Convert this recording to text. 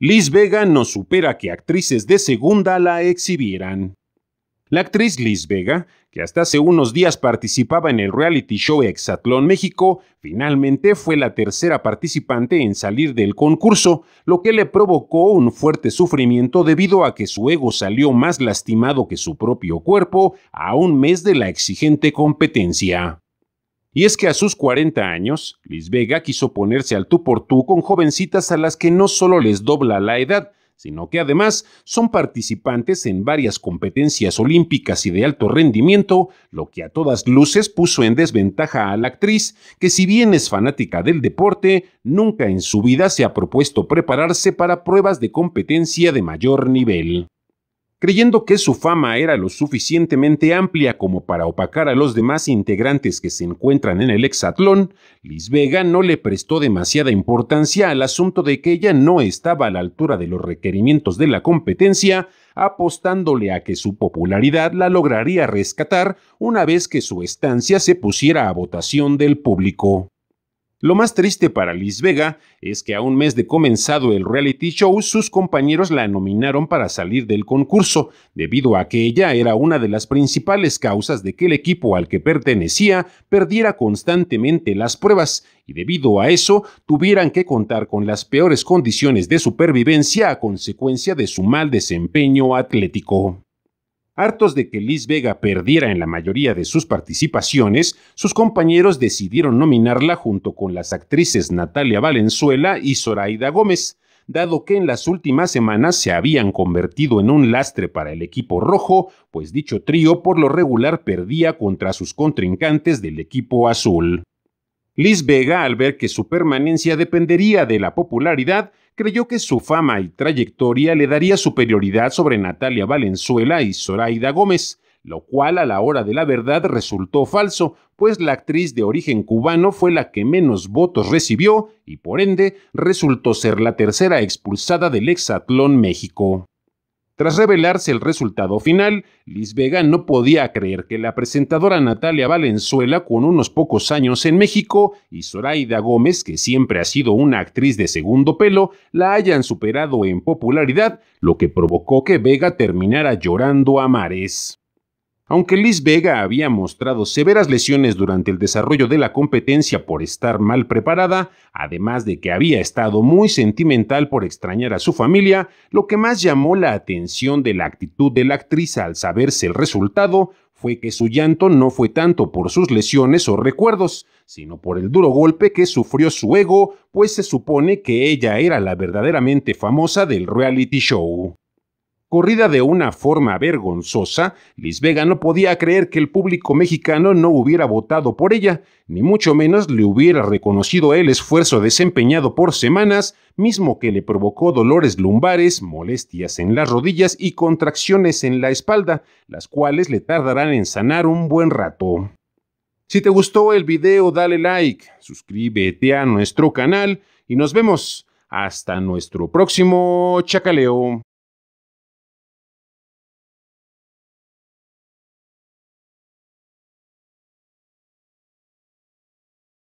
Liz Vega no supera que actrices de segunda la exhibieran. La actriz Liz Vega, que hasta hace unos días participaba en el reality show Exatlón México, finalmente fue la tercera participante en salir del concurso, lo que le provocó un fuerte sufrimiento debido a que su ego salió más lastimado que su propio cuerpo a un mes de la exigente competencia. Y es que a sus 40 años, Liz Vega quiso ponerse al tú por tú con jovencitas a las que no solo les dobla la edad, sino que además son participantes en varias competencias olímpicas y de alto rendimiento, lo que a todas luces puso en desventaja a la actriz, que si bien es fanática del deporte, nunca en su vida se ha propuesto prepararse para pruebas de competencia de mayor nivel creyendo que su fama era lo suficientemente amplia como para opacar a los demás integrantes que se encuentran en el hexatlón, Liz Vega no le prestó demasiada importancia al asunto de que ella no estaba a la altura de los requerimientos de la competencia, apostándole a que su popularidad la lograría rescatar una vez que su estancia se pusiera a votación del público. Lo más triste para Liz Vega es que a un mes de comenzado el reality show, sus compañeros la nominaron para salir del concurso, debido a que ella era una de las principales causas de que el equipo al que pertenecía perdiera constantemente las pruebas y debido a eso tuvieran que contar con las peores condiciones de supervivencia a consecuencia de su mal desempeño atlético. Hartos de que Liz Vega perdiera en la mayoría de sus participaciones, sus compañeros decidieron nominarla junto con las actrices Natalia Valenzuela y Zoraida Gómez, dado que en las últimas semanas se habían convertido en un lastre para el equipo rojo, pues dicho trío por lo regular perdía contra sus contrincantes del equipo azul. Liz Vega, al ver que su permanencia dependería de la popularidad, creyó que su fama y trayectoria le daría superioridad sobre Natalia Valenzuela y Zoraida Gómez, lo cual a la hora de la verdad resultó falso, pues la actriz de origen cubano fue la que menos votos recibió y por ende resultó ser la tercera expulsada del exatlón México. Tras revelarse el resultado final, Liz Vega no podía creer que la presentadora Natalia Valenzuela, con unos pocos años en México, y Zoraida Gómez, que siempre ha sido una actriz de segundo pelo, la hayan superado en popularidad, lo que provocó que Vega terminara llorando a mares. Aunque Liz Vega había mostrado severas lesiones durante el desarrollo de la competencia por estar mal preparada, además de que había estado muy sentimental por extrañar a su familia, lo que más llamó la atención de la actitud de la actriz al saberse el resultado fue que su llanto no fue tanto por sus lesiones o recuerdos, sino por el duro golpe que sufrió su ego, pues se supone que ella era la verdaderamente famosa del reality show. Corrida de una forma vergonzosa, Liz Vega no podía creer que el público mexicano no hubiera votado por ella, ni mucho menos le hubiera reconocido el esfuerzo desempeñado por semanas, mismo que le provocó dolores lumbares, molestias en las rodillas y contracciones en la espalda, las cuales le tardarán en sanar un buen rato. Si te gustó el video, dale like, suscríbete a nuestro canal y nos vemos hasta nuestro próximo chacaleo.